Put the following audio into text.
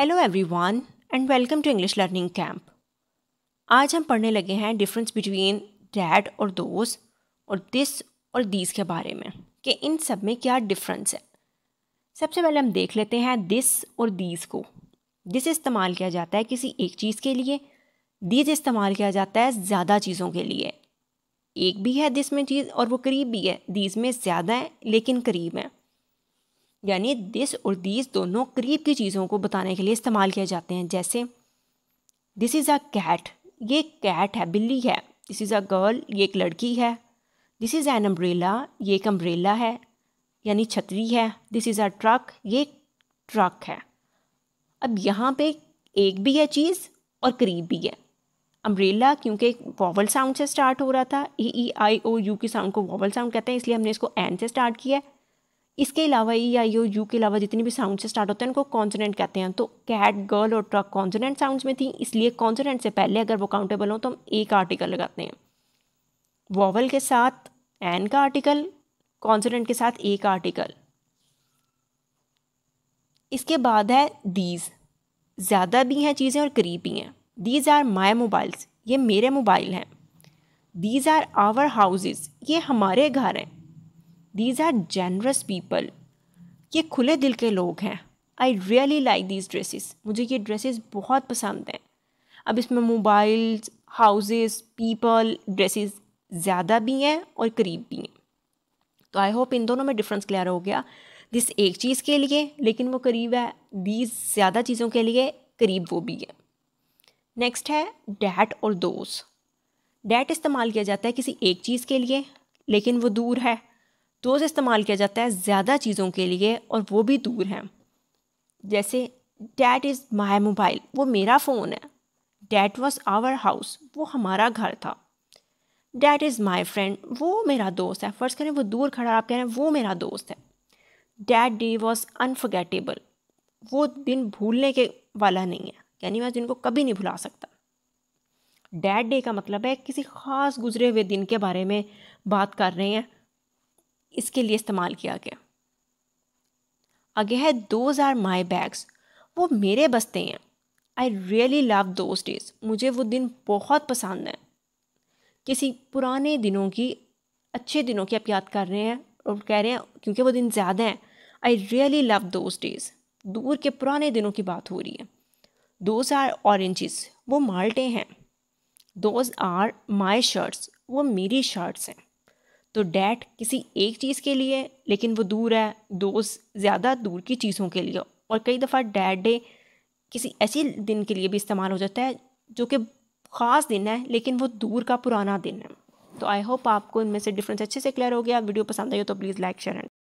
hello everyone and welcome to English learning camp आज हम पढ़ने लगे हैं डिफरेंस बिटवीन डैड और दोस और दिस और दीज के बारे में कि इन सब में क्या डिफरेंस है सबसे पहले हम देख लेते हैं दिस और दीज को दिस इस्तेमाल किया जाता है किसी एक चीज़ के लिए दीज इस्तेमाल किया जाता है ज़्यादा चीज़ों के लिए एक भी है दिस में चीज़ और वो करीब भी है दीज में ज़्यादा है लेकिन करीब है यानी दिस और दीज दोनों करीब की चीज़ों को बताने के लिए इस्तेमाल किए जाते हैं जैसे दिस इज़ अ कैट ये कैट है बिल्ली है दिस इज़ अ गर्ल ये एक लड़की है दिस इज़ एन अम्ब्रेला ये एक अम्ब्रेला है यानी छतरी है दिस इज़ अ ट्रक ये ट्रक है अब यहाँ पे एक भी है चीज़ और करीब भी है अम्ब्रेला क्योंकि एक वॉवल साउंड से स्टार्ट हो रहा था E E I O U की साउंड को वॉवल साउंड कहते हैं इसलिए हमने इसको एन से स्टार्ट किया है इसके अलावा ई आई ओ यू के अलावा जितनी भी साउंड से स्टार्ट होते हैं उनको कॉन्सोनेंट कहते हैं तो कैट गर्ल और ट्रक कॉन्सोनेंट साउंड्स में थी इसलिए कॉन्सोनेंट से पहले अगर वो काउंटेबल हो तो हम ए का आर्टिकल लगाते हैं वॉवल के साथ एन का आर्टिकल कॉन्सोनेंट के साथ ए का आर्टिकल इसके बाद है दीज ज़्यादा भी हैं चीज़ें और करीब भी हैं दीज आर माई मोबाइल्स ये मेरे मोबाइल हैं दीज आर आवर हाउसेज ये हमारे घर हैं दीज आर जनरस पीपल ये खुले दिल के लोग हैं I really like these dresses मुझे ये ड्रेसेस बहुत पसंद हैं अब इसमें मोबाइल्स हाउसेस पीपल ड्रेसेस ज़्यादा भी हैं और करीब भी हैं तो आई होप इन दोनों में डिफरेंस क्लियर हो गया दिस एक चीज़ के लिए लेकिन वो करीब है दीज ज़्यादा चीज़ों के लिए करीब वो भी है नेक्स्ट है डैट और दोस डैट इस्तेमाल किया जाता है किसी एक चीज़ के लिए लेकिन वो दूर है रोज़ इस्तेमाल किया जाता है ज़्यादा चीज़ों के लिए और वो भी दूर हैं जैसे डैट इज़ माई मोबाइल वो मेरा फ़ोन है डैट वॉज आवर हाउस वो हमारा घर था डैट इज़ माई फ्रेंड वो मेरा दोस्त है फ़र्ज़ करें वो दूर खड़ा आप कह रहे हैं वो मेरा दोस्त है डैट डे वॉज अनफर्गेटेबल वो दिन भूलने के वाला नहीं है यानी मैं जिनको कभी नहीं भुला सकता डैट डे का मतलब है किसी ख़ास गुजरे हुए दिन के बारे में बात कर रहे हैं इसके लिए इस्तेमाल किया गया आगे है दोज आर माई बैग्स वो मेरे बस्ते हैं I really love those days मुझे वो दिन बहुत पसंद है किसी पुराने दिनों की अच्छे दिनों की आप याद कर रहे हैं और कह रहे हैं क्योंकि वो दिन ज़्यादा हैं I really love those days दूर के पुराने दिनों की बात हो रही है दोज आर ऑरेंजेस वो माल्टे हैं दोज आर माई शर्ट्स वो मेरी शर्ट्स हैं तो डैट किसी एक चीज़ के लिए लेकिन वो दूर है दोस्त ज़्यादा दूर की चीज़ों के लिए और कई दफ़ा डैट डे किसी ऐसे दिन के लिए भी इस्तेमाल हो जाता है जो कि ख़ास दिन है लेकिन वो दूर का पुराना दिन है तो आई होप आपको इनमें से डिफरेंस अच्छे से क्लियर हो गया वीडियो पसंद आई हो तो प्लीज़ लाइक शेयर